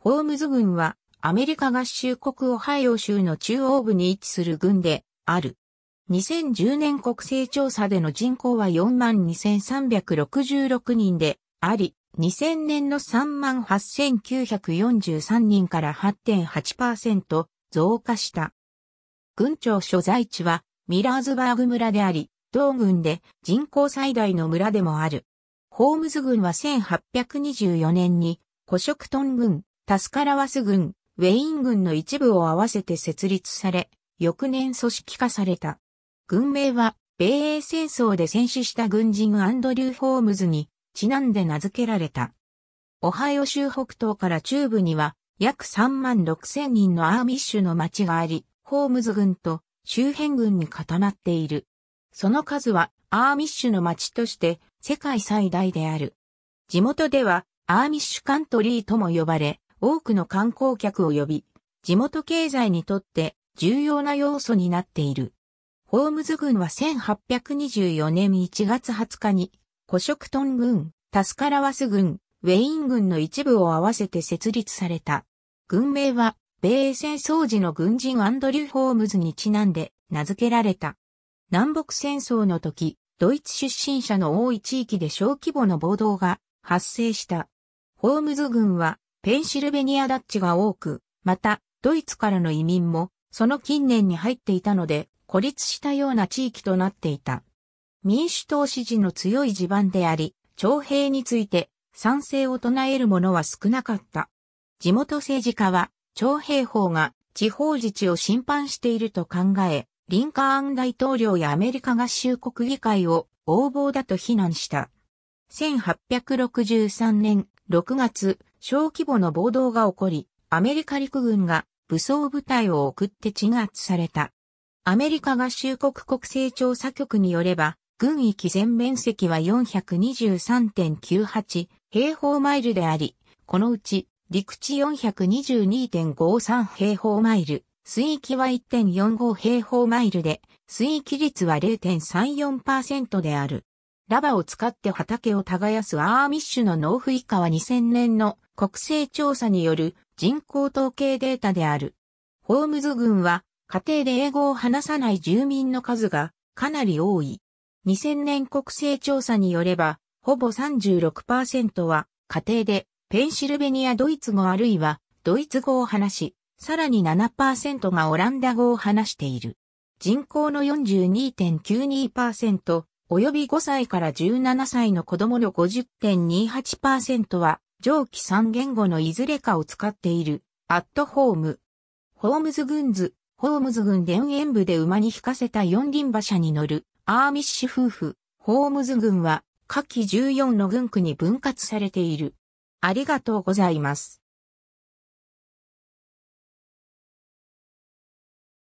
ホームズ軍はアメリカ合衆国オハイオ州の中央部に位置する軍である。2010年国勢調査での人口は42,366人であり、2000年の38,943人から8.8%増加した。軍庁所在地はミラーズバーグ村であり、同軍で人口最大の村でもある。ホームズ軍は1824年に古色トン軍、タスカラワス軍、ウェイン軍の一部を合わせて設立され、翌年組織化された。軍名は、米英戦争で戦死した軍人アンドリュー・ホームズに、ちなんで名付けられた。オハイオ州北東から中部には、約3万6千人のアーミッシュの町があり、ホームズ軍と周辺軍に固まっている。その数は、アーミッシュの町として、世界最大である。地元では、アーミッシュカントリーとも呼ばれ、多くの観光客を呼び、地元経済にとって重要な要素になっている。ホームズ軍は1824年1月20日に、コショクトン軍、タスカラワス軍、ウェイン軍の一部を合わせて設立された。軍名は、米英戦争時の軍人アンドリュー・ホームズにちなんで名付けられた。南北戦争の時、ドイツ出身者の多い地域で小規模の暴動が発生した。ホームズ軍はペンシルベニアダッチが多く、また、ドイツからの移民も、その近年に入っていたので、孤立したような地域となっていた。民主党支持の強い地盤であり、徴兵について賛成を唱える者は少なかった。地元政治家は、徴兵法が地方自治を侵犯していると考え、リンカーン大統領やアメリカ合衆国議会を横暴だと非難した。1863年6月、小規模の暴動が起こり、アメリカ陸軍が武装部隊を送って鎮圧された。アメリカ合衆国国勢調査局によれば、軍域全面積は423.98平方マイルであり、このうち陸地422.53平方マイル、水域は1.45平方マイルで、水域率は0.34%である。ラバを使って畑を耕すアーミッシュの農夫以下は2000年の国勢調査による人口統計データである。ホームズ群は家庭で英語を話さない住民の数がかなり多い。2000年国勢調査によれば、ほぼ36%は家庭でペンシルベニアドイツ語あるいはドイツ語を話し、さらに7%がオランダ語を話している。人口の42.92%、及び5歳から17歳の子供の50.28%は上記3言語のいずれかを使っている、アットホーム。ホームズ軍図、ホームズ軍田園部で馬に引かせた四輪馬車に乗る、アーミッシュ夫婦、ホームズ軍は、下記14の軍区に分割されている。ありがとうございます。